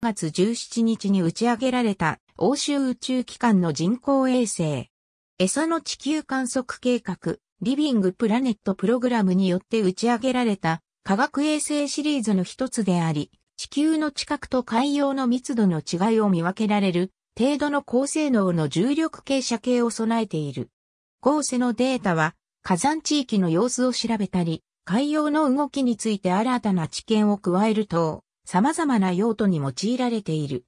月17日に打ち上げられた欧州宇宙機関の人工衛星。エサの地球観測計画、リビングプラネットプログラムによって打ち上げられた科学衛星シリーズの一つであり、地球の近くと海洋の密度の違いを見分けられる程度の高性能の重力傾斜計を備えている。合成のデータは火山地域の様子を調べたり、海洋の動きについて新たな知見を加えると、様々な用途に用いられている。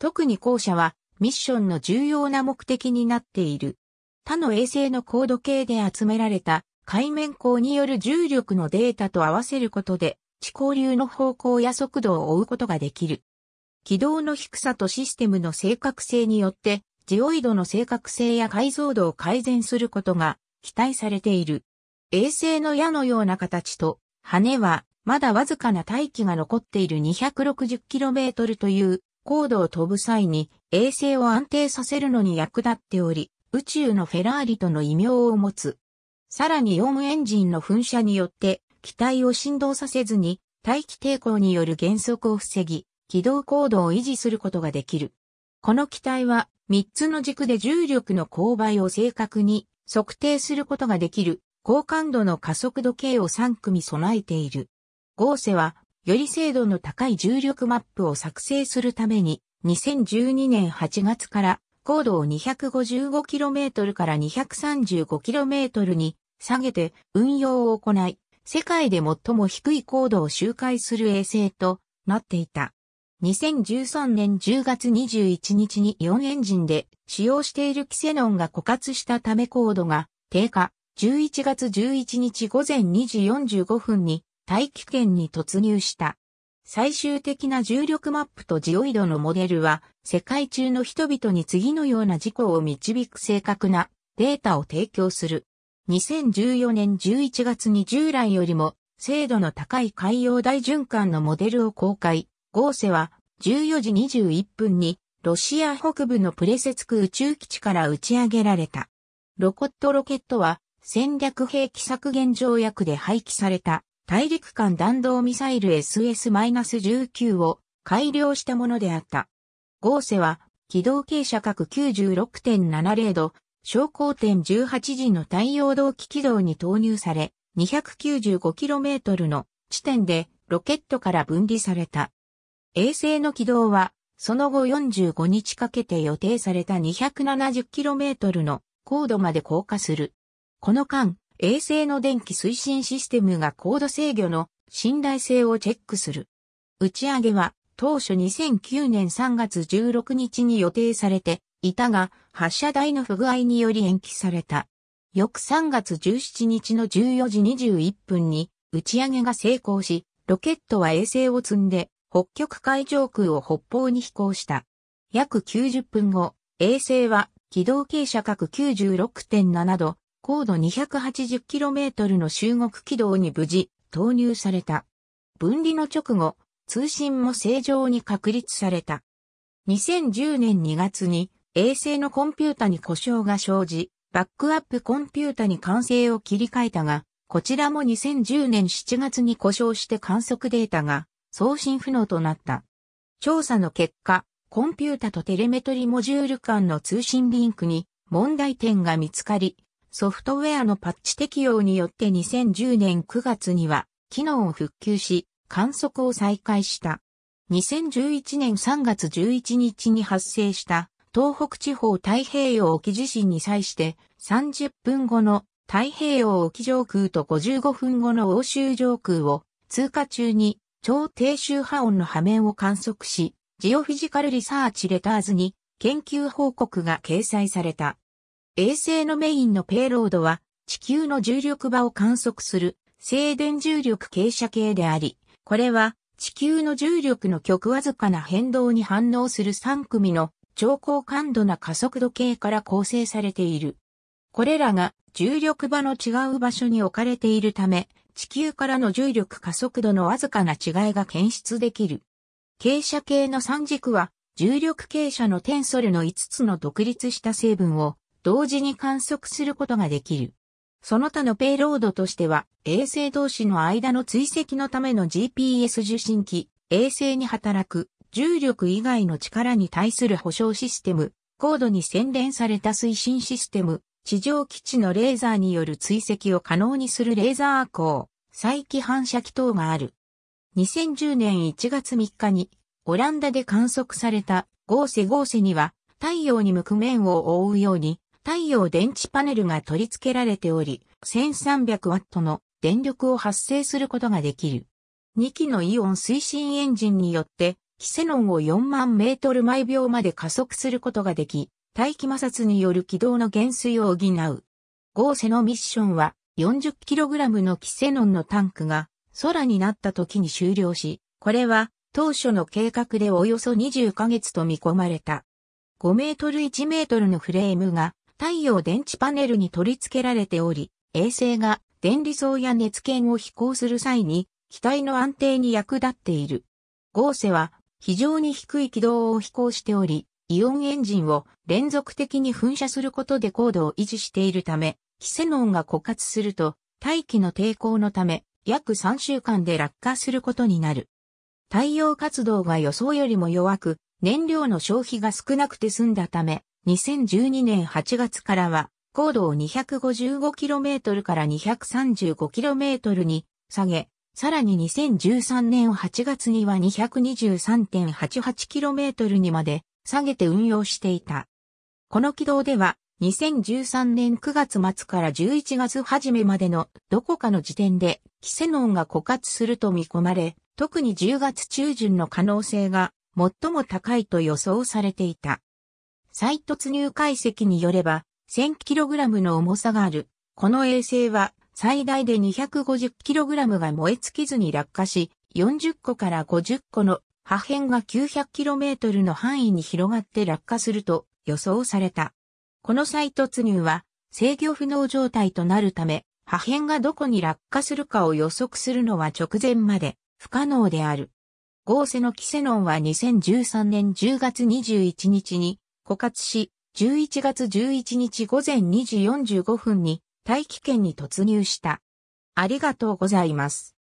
特に後者はミッションの重要な目的になっている。他の衛星の高度計で集められた海面光による重力のデータと合わせることで地交流の方向や速度を追うことができる。軌道の低さとシステムの正確性によってジオイドの正確性や解像度を改善することが期待されている。衛星の矢のような形と羽はまだわずかな大気が残っている 260km という高度を飛ぶ際に衛星を安定させるのに役立っており、宇宙のフェラーリとの異名を持つ。さらに4エンジンの噴射によって機体を振動させずに大気抵抗による減速を防ぎ、軌道高度を維持することができる。この機体は3つの軸で重力の勾配を正確に測定することができる高感度の加速度計を3組備えている。ゴーセは、より精度の高い重力マップを作成するために、2012年8月から高度を 255km から 235km に下げて運用を行い、世界で最も低い高度を周回する衛星となっていた。2013年10月21日に4エンジンで使用しているキセノンが枯渇したため高度が低下。11月11日午前2時45分に大気圏に突入した。最終的な重力マップとジオイドのモデルは、世界中の人々に次のような事故を導く正確なデータを提供する。2014年11月に従来よりも精度の高い海洋大循環のモデルを公開。ゴーセは14時21分にロシア北部のプレセツク宇宙基地から打ち上げられた。ロコットロケットは戦略兵器削減条約で廃棄された大陸間弾道ミサイル SS-19 を改良したものであった。ゴーセは、軌道傾斜角96.70度、昇降点18時の太陽動機軌道に投入され、295km の地点でロケットから分離された。衛星の軌道は、その後45日かけて予定された 270km の高度まで降下する。この間、衛星の電気推進システムが高度制御の信頼性をチェックする。打ち上げは当初2009年3月16日に予定されていたが発射台の不具合により延期された。翌3月17日の14時21分に打ち上げが成功し、ロケットは衛星を積んで北極海上空を北方に飛行した。約90分後、衛星は軌道傾斜角96.7度、高度 280km の中国軌道に無事投入された。分離の直後、通信も正常に確立された。2010年2月に衛星のコンピュータに故障が生じ、バックアップコンピュータに完成を切り替えたが、こちらも2010年7月に故障して観測データが送信不能となった。調査の結果、コンピュータとテレメトリモジュール間の通信リンクに問題点が見つかり、ソフトウェアのパッチ適用によって2010年9月には機能を復旧し観測を再開した。2011年3月11日に発生した東北地方太平洋沖地震に際して30分後の太平洋沖上空と55分後の欧州上空を通過中に超低周波音の波面を観測しジオフィジカルリサーチレターズに研究報告が掲載された。衛星のメインのペイロードは、地球の重力場を観測する、静電重力傾斜計であり、これは、地球の重力の極わずかな変動に反応する3組の超高感度な加速度計から構成されている。これらが重力場の違う場所に置かれているため、地球からの重力加速度のわずかな違いが検出できる。傾斜系の3軸は、重力傾斜のテンソルの5つの独立した成分を同時に観測することができる。その他のペイロードとしては、衛星同士の間の追跡のための GPS 受信機、衛星に働く重力以外の力に対する保証システム、高度に洗練された推進システム、地上基地のレーザーによる追跡を可能にするレーザー光、再起反射器等がある。2010年1月3日に、オランダで観測されたゴーセゴーセには、太陽に向く面を覆うように、太陽電池パネルが取り付けられており、1300ワットの電力を発生することができる。2機のイオン推進エンジンによって、キセノンを4万メートル毎秒まで加速することができ、大気摩擦による軌道の減衰を補う。ゴーセのミッションは 40kg のキセノンのタンクが空になった時に終了し、これは当初の計画でおよそ20ヶ月と見込まれた。5メートル1メートルのフレームが太陽電池パネルに取り付けられており、衛星が電離層や熱圏を飛行する際に、機体の安定に役立っている。ゴーセは非常に低い軌道を飛行しており、イオンエンジンを連続的に噴射することで高度を維持しているため、キセノンが枯渇すると、大気の抵抗のため、約3週間で落下することになる。太陽活動が予想よりも弱く、燃料の消費が少なくて済んだため、2012年8月からは、高度を 255km から 235km に下げ、さらに2013年8月には 223.88km にまで下げて運用していた。この軌道では2013年9月末から11月初めまでのどこかの時点でキセノンが枯渇すると見込まれ、特に10月中旬の可能性が最も高いと予想されていた。再突入解析によれば、1000kg の重さがある。この衛星は、最大で 250kg が燃え尽きずに落下し、40個から50個の破片が 900km の範囲に広がって落下すると予想された。この再突入は制御不能状態となるため、破片がどこに落下するかを予測するのは直前まで不可能である。ゴーセのキセノンは2013年10月21日に枯渇し、11月11日午前2時45分に大気圏に突入した。ありがとうございます。